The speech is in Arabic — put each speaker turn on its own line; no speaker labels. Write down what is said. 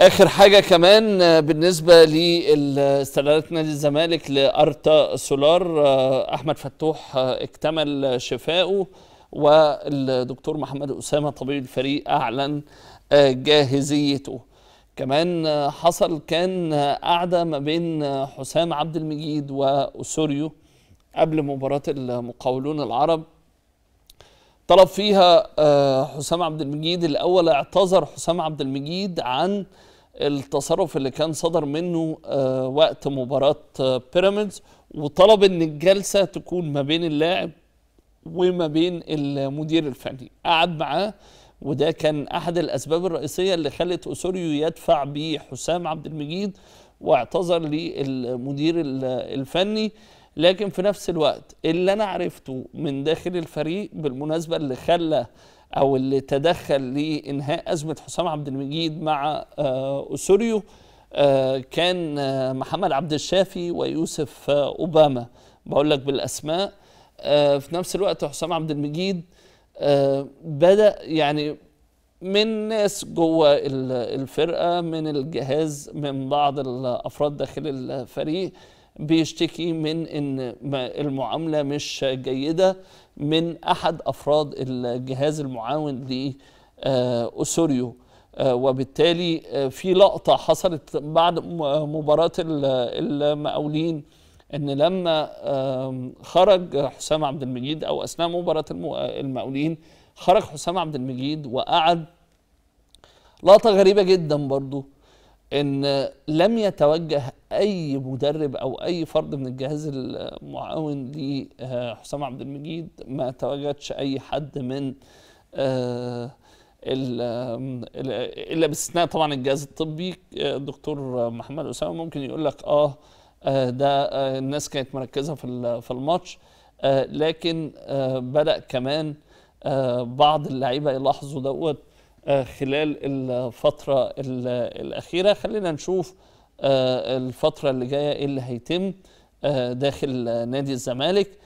اخر حاجه كمان آه، بالنسبه لاستعدادات نادي الزمالك لارتا سولار آه، احمد فتوح آه، اكتمل شفائه والدكتور محمد اسامه طبيب الفريق اعلن جاهزيته كمان حصل كان قعده ما بين حسام عبد المجيد واسوريو قبل مباراه المقاولون العرب طلب فيها آه، حسام عبد المجيد الاول اعتذر حسام عبد المجيد عن التصرف اللي كان صدر منه آه، وقت مباراه آه، بيراميدز وطلب ان الجلسه تكون ما بين اللاعب وما بين المدير الفني قعد معاه وده كان احد الاسباب الرئيسيه اللي خلت اسوريو يدفع بحسام عبد المجيد واعتذر للمدير الفني لكن في نفس الوقت اللي انا عرفته من داخل الفريق بالمناسبه اللي خلى او اللي تدخل لانهاء ازمه حسام عبد المجيد مع اسوريو آه، آه، كان آه، محمد عبد الشافي ويوسف اوباما بقول لك بالاسماء في نفس الوقت حسام عبد المجيد بدا يعني من ناس جوه الفرقه من الجهاز من بعض الافراد داخل الفريق بيشتكي من ان المعامله مش جيده من احد افراد الجهاز المعاون لاسوريو آه، آه، وبالتالي آه، في لقطه حصلت بعد مباراه المقاولين ان لما خرج حسام عبد المجيد او اثناء مباراه المقاولين خرج حسام عبد المجيد وقعد لقطه غريبه جدا برضو ان لم يتوجه اي مدرب او اي فرد من الجهاز المعاون لحسام آه، عبد المجيد ما تواجدش اي حد من آه، الا باستثناء طبعا الجهاز الطبي الدكتور آه، محمد اسامه ممكن يقول لك اه ده الناس كانت مركزه في في الماتش لكن بدا كمان بعض اللعيبه يلاحظوا دوت آه، خلال الفترة الأخيرة خلينا نشوف آه، الفترة اللي جاية إيه اللي هيتم آه، داخل نادي الزمالك